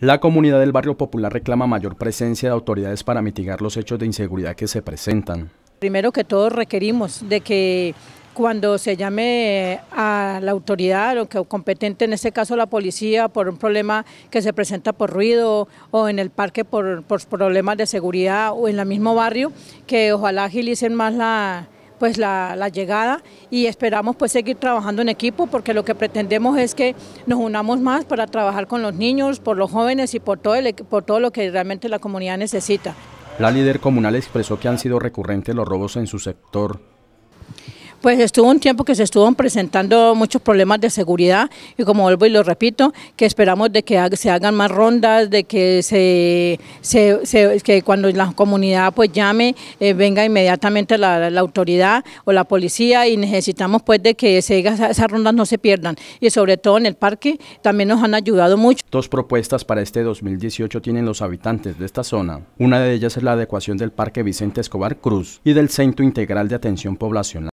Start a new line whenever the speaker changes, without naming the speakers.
La comunidad del barrio popular reclama mayor presencia de autoridades para mitigar los hechos de inseguridad que se presentan.
Primero que todo requerimos de que cuando se llame a la autoridad o que competente, en este caso la policía, por un problema que se presenta por ruido o en el parque por, por problemas de seguridad o en el mismo barrio, que ojalá agilicen más la, pues la, llegada y esperamos pues seguir trabajando en equipo porque lo que pretendemos es que nos unamos más para trabajar con los niños, por los jóvenes y por todo, el, por todo lo que realmente la comunidad necesita.
La líder comunal expresó que han sido recurrentes los robos en su sector
pues estuvo un tiempo que se estuvieron presentando muchos problemas de seguridad y como vuelvo y lo repito, que esperamos de que se hagan más rondas, de que se, que cuando la comunidad pues llame, eh, venga inmediatamente la, autoridad o la policía y necesitamos pues de que se, esas rondas no se pierdan y sobre todo en el parque también nos han ayudado mucho.
Dos propuestas para este 2018 tienen los habitantes de esta zona. Una de ellas es la adecuación del Parque Vicente Escobar Cruz y del Centro Integral de Atención Poblacional.